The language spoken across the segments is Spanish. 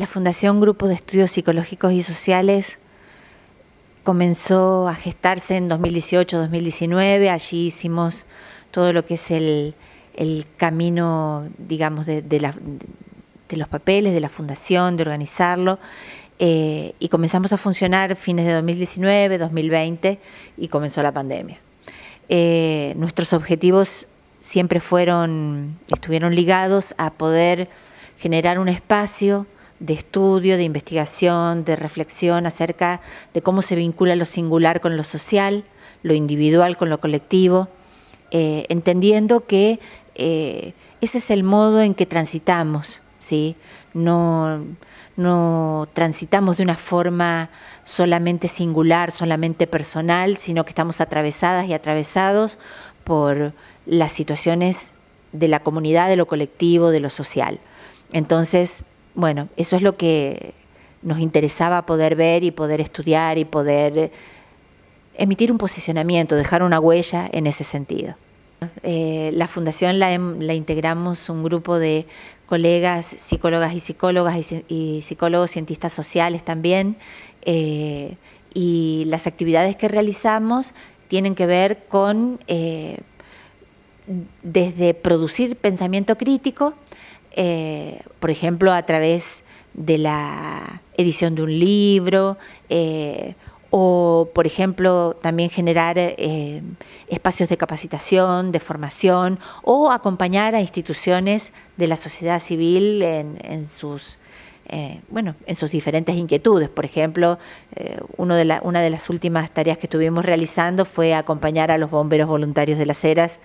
la Fundación Grupo de Estudios Psicológicos y Sociales comenzó a gestarse en 2018-2019, allí hicimos todo lo que es el, camino, digamos, de, los papeles, de la fundación, de organizarlo, eh, y comenzamos a funcionar fines de 2019, 2020, y comenzó la pandemia. Eh, nuestros objetivos siempre fueron, estuvieron ligados a poder generar un espacio, de estudio, de investigación, de reflexión acerca de cómo se vincula lo singular con lo social, lo individual con lo colectivo, eh, entendiendo que eh, ese es el modo en que transitamos, ¿sí? No, no transitamos de una forma solamente singular, solamente personal, sino que estamos atravesadas y atravesados por las situaciones de la comunidad, de lo colectivo, de lo social. Entonces, bueno, eso es lo que nos interesaba poder ver y poder estudiar y poder emitir un posicionamiento, dejar una huella en ese sentido. Eh, la fundación em, la, integramos un grupo de colegas, psicólogas y psicólogas y, psicólogos, cientistas sociales también, eh, y las actividades que realizamos tienen que ver con eh, desde producir pensamiento crítico, eh, por ejemplo, a través de la edición de un libro, eh, o, por ejemplo, también generar eh, espacios de capacitación, de formación, o acompañar a instituciones de la sociedad civil en, sus... bueno, en sus diferentes inquietudes. Por ejemplo, uno de la, una de las últimas tareas que estuvimos realizando fue acompañar a los bomberos voluntarios de las Heras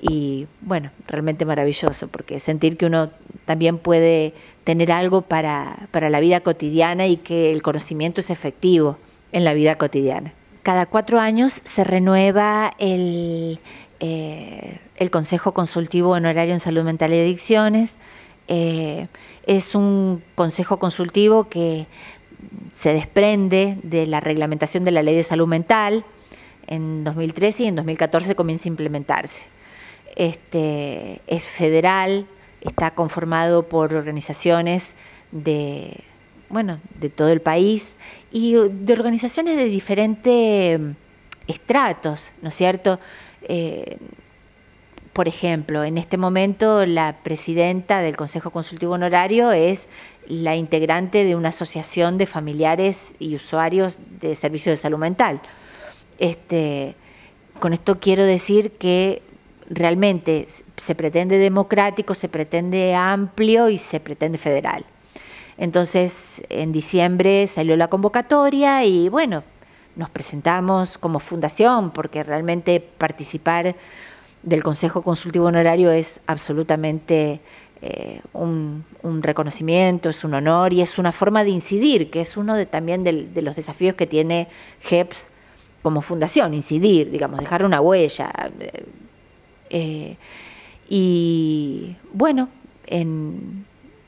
y bueno, realmente maravilloso, porque sentir que uno también puede tener algo para, la vida cotidiana y que el conocimiento es efectivo en la vida cotidiana. Cada cuatro años se renueva el, eh, Consejo Consultivo Honorario en Salud Mental y Adicciones. Eh, es un consejo consultivo que se desprende de la reglamentación de la Ley de Salud Mental en 2013 y en 2014 comienza a implementarse. Este, es federal, está conformado por organizaciones de, bueno, de todo el país y de organizaciones de diferentes mm, estratos, ¿no es cierto? Eh, por ejemplo, en este momento la presidenta del Consejo Consultivo Honorario es la integrante de una asociación de familiares y usuarios de servicios de salud mental. Este, con esto quiero decir que realmente se pretende democrático, se pretende amplio y se pretende federal. Entonces, en diciembre salió la convocatoria y bueno, nos presentamos como fundación porque realmente participar del Consejo Consultivo Honorario es absolutamente eh, un, reconocimiento, es un honor y es una forma de incidir, que es uno de, también de, los desafíos que tiene GEPS como fundación, incidir, digamos, dejar una huella. Eh, eh, y bueno,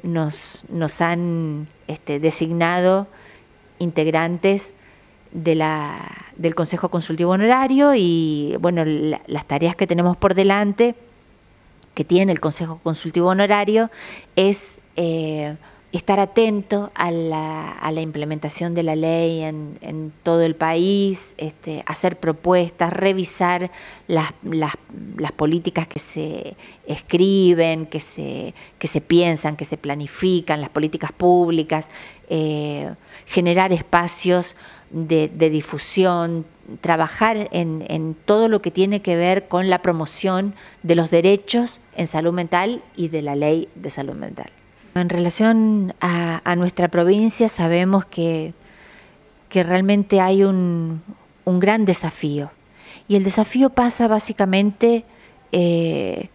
nos, nos, han este, designado integrantes de la, del Consejo Consultivo Honorario y bueno, las tareas que tenemos por delante que tiene el Consejo Consultivo Honorario es eh, estar atento a la, implementación de la ley en, todo el país, este, hacer propuestas, revisar las, políticas que se escriben, que se, piensan, que se planifican, las políticas públicas, eh, generar espacios de, difusión, trabajar en, todo lo que tiene que ver con la promoción de los derechos en salud mental y de la ley de salud mental. En relación a, nuestra provincia sabemos que, que realmente hay un, gran desafío. Y el desafío pasa básicamente eh,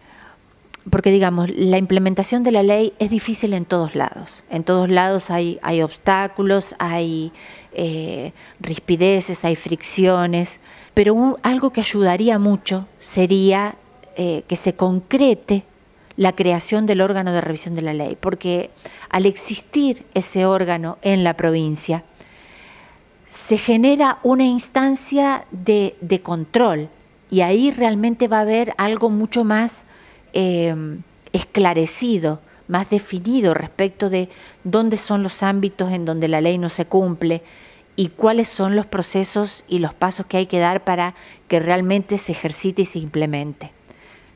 porque digamos, la implementación de la ley es difícil en todos lados. En todos lados hay, hay obstáculos, hay eh, rispideces, hay fricciones, pero algo que ayudaría mucho sería eh, que se concrete la creación del órgano de revisión de la ley, porque al existir ese órgano en la provincia, se genera una instancia de, control y ahí realmente va a haber algo mucho más em, esclarecido, más definido respecto de dónde son los ámbitos en donde la ley no se cumple y cuáles son los procesos y los pasos que hay que dar para que realmente se ejercite y se implemente.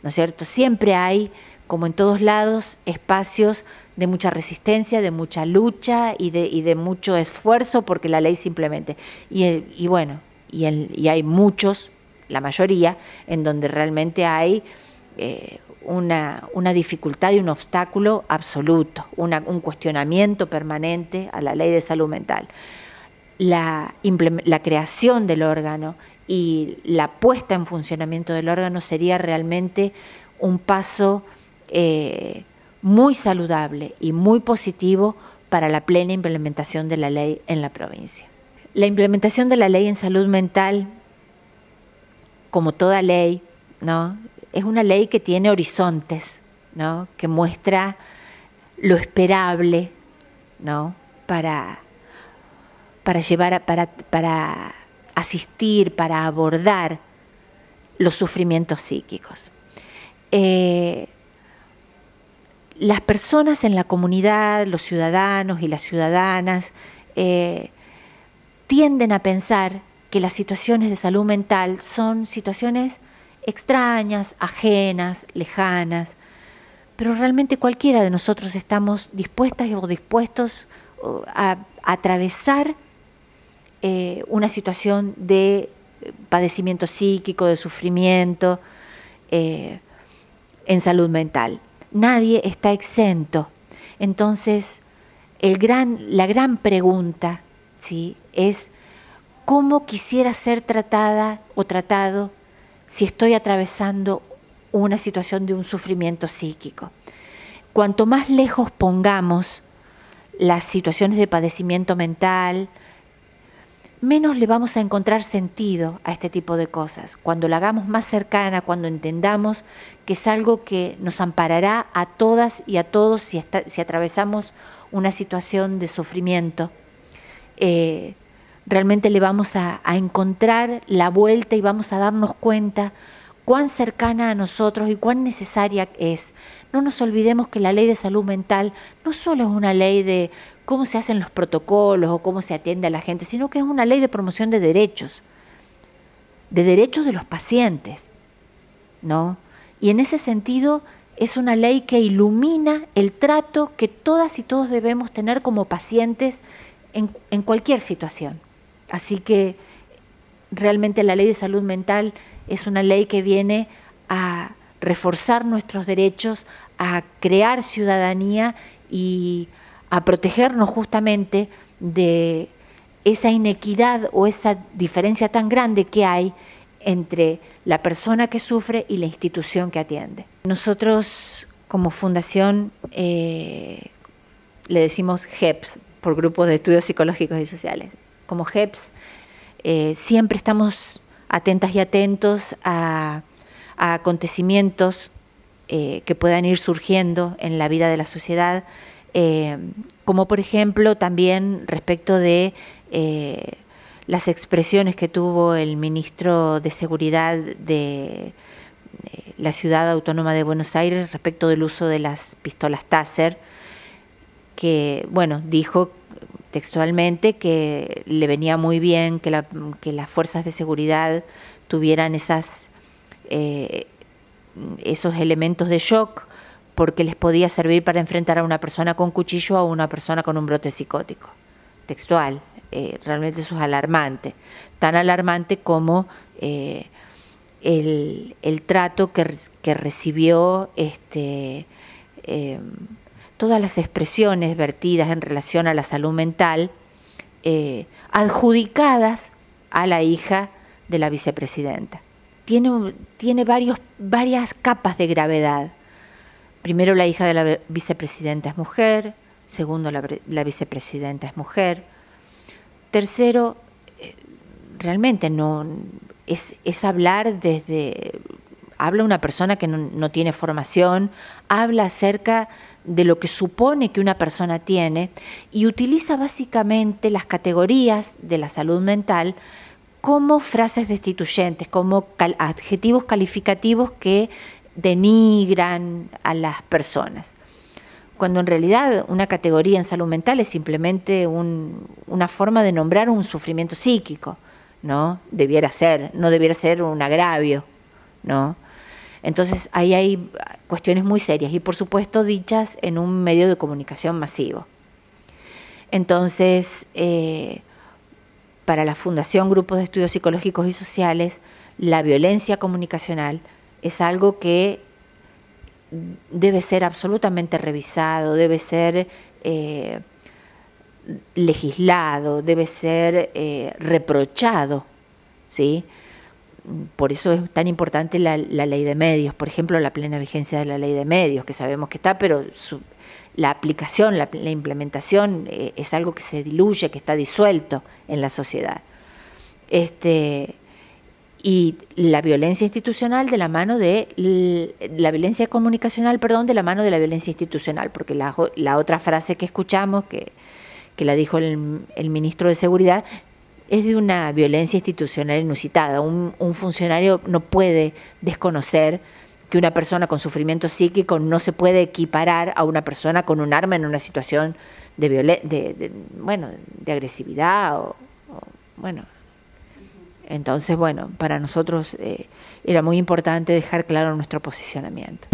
¿No es cierto? Siempre hay como en todos lados, espacios de mucha resistencia, de mucha lucha y de, y de mucho esfuerzo porque la ley simplemente. Y, y bueno, y, y, hay muchos, la mayoría, en donde realmente hay eh, una, dificultad y un obstáculo absoluto, un cuestionamiento permanente a la ley de salud mental. La, la creación del órgano y la puesta en funcionamiento del órgano sería realmente un paso eh, muy saludable y muy positivo para la plena implementación de la ley en la provincia. La implementación de la ley en salud mental, como toda ley, ¿no? es una ley que tiene horizontes, ¿no? que muestra lo esperable ¿no? para, para llevar para, para asistir, para abordar los sufrimientos psíquicos. Eh, las personas en la comunidad, los ciudadanos y las ciudadanas, eh, tienden a pensar que las situaciones de salud mental son situaciones extrañas, ajenas, lejanas, pero realmente cualquiera de nosotros estamos dispuestas o dispuestos a, atravesar eh, una situación de padecimiento psíquico, de sufrimiento eh, en salud mental nadie está exento. Entonces, la gran pregunta ¿sí? es cómo quisiera ser tratada o tratado si estoy atravesando una situación de un sufrimiento psíquico. Cuanto más lejos pongamos las situaciones de padecimiento mental, menos le vamos a encontrar sentido a este tipo de cosas, cuando la hagamos más cercana, cuando entendamos que es algo que nos amparará a todas y a todos si, atravesamos una situación de sufrimiento. Eh, realmente le vamos a, a encontrar la vuelta y vamos a darnos cuenta cuán cercana a nosotros y cuán necesaria es. No nos olvidemos que la ley de salud mental no solo es una ley de cómo se hacen los protocolos o cómo se atiende a la gente, sino que es una ley de promoción de derechos, de derechos de los pacientes, ¿no? Y en ese sentido es una ley que ilumina el trato que todas y todos debemos tener como pacientes en, cualquier situación. Así que realmente la ley de salud mental es una ley que viene a reforzar nuestros derechos, a crear ciudadanía y a protegernos justamente de esa inequidad o esa diferencia tan grande que hay entre la persona que sufre y la institución que atiende. Nosotros como fundación eh, le decimos GEPS por grupos de estudios psicológicos y sociales. Como GEPS eh, siempre estamos atentas y atentos a, acontecimientos eh, que puedan ir surgiendo en la vida de la sociedad eh, como por ejemplo también respecto de eh, las expresiones que tuvo el ministro de Seguridad de la ciudad autónoma de Buenos Aires respecto del uso de las pistolas Taser, que, bueno, dijo textualmente que le venía muy bien que, las fuerzas de seguridad tuvieran esas, eh, esos elementos de shock porque les podía servir para enfrentar a una persona con cuchillo o a una persona con un brote psicótico. Textual, eh, realmente eso es alarmante, tan alarmante como eh, el, trato que, recibió este, eh, todas las expresiones vertidas en relación a la salud mental adjudicadas a la hija de la vicepresidenta. Tiene, tiene varios, varias capas de gravedad. Primero, la hija de la vicepresidenta es mujer. Segundo, la, vicepresidenta es mujer. Tercero, eh, realmente no es, hablar desde habla una persona que no, tiene formación, habla acerca de lo que supone que una persona tiene y utiliza básicamente las categorías de la salud mental como frases destituyentes, como adjetivos calificativos que denigran a las personas. Cuando en realidad una categoría en salud mental es simplemente una forma de nombrar un sufrimiento psíquico, ¿no? Debiera ser, no debiera ser un agravio, ¿no? Entonces ahí hay cuestiones muy serias y por supuesto dichas en un medio de comunicación masivo. Entonces, eh, para la Fundación Grupo de Estudios Psicológicos y Sociales, la violencia comunicacional es algo que debe ser absolutamente revisado, debe ser eh, legislado, debe ser eh, reprochado, ¿sí? Por eso es tan importante la, ley de medios, por ejemplo, la plena vigencia de la ley de medios, que sabemos que está, pero la aplicación, la, implementación eh, es algo que se diluye, que está disuelto en la sociedad. Este, y la violencia institucional de la mano de la violencia comunicacional, perdón, de la mano de la violencia institucional, porque la, la otra frase que escuchamos, que, que la dijo el, ministro de Seguridad, es de una violencia institucional inusitada. Un, funcionario no puede desconocer que una persona con sufrimiento psíquico no se puede equiparar a una persona con un arma en una situación de, bueno, de agresividad o bueno, entonces, bueno, para nosotros eh, era muy importante dejar claro nuestro posicionamiento.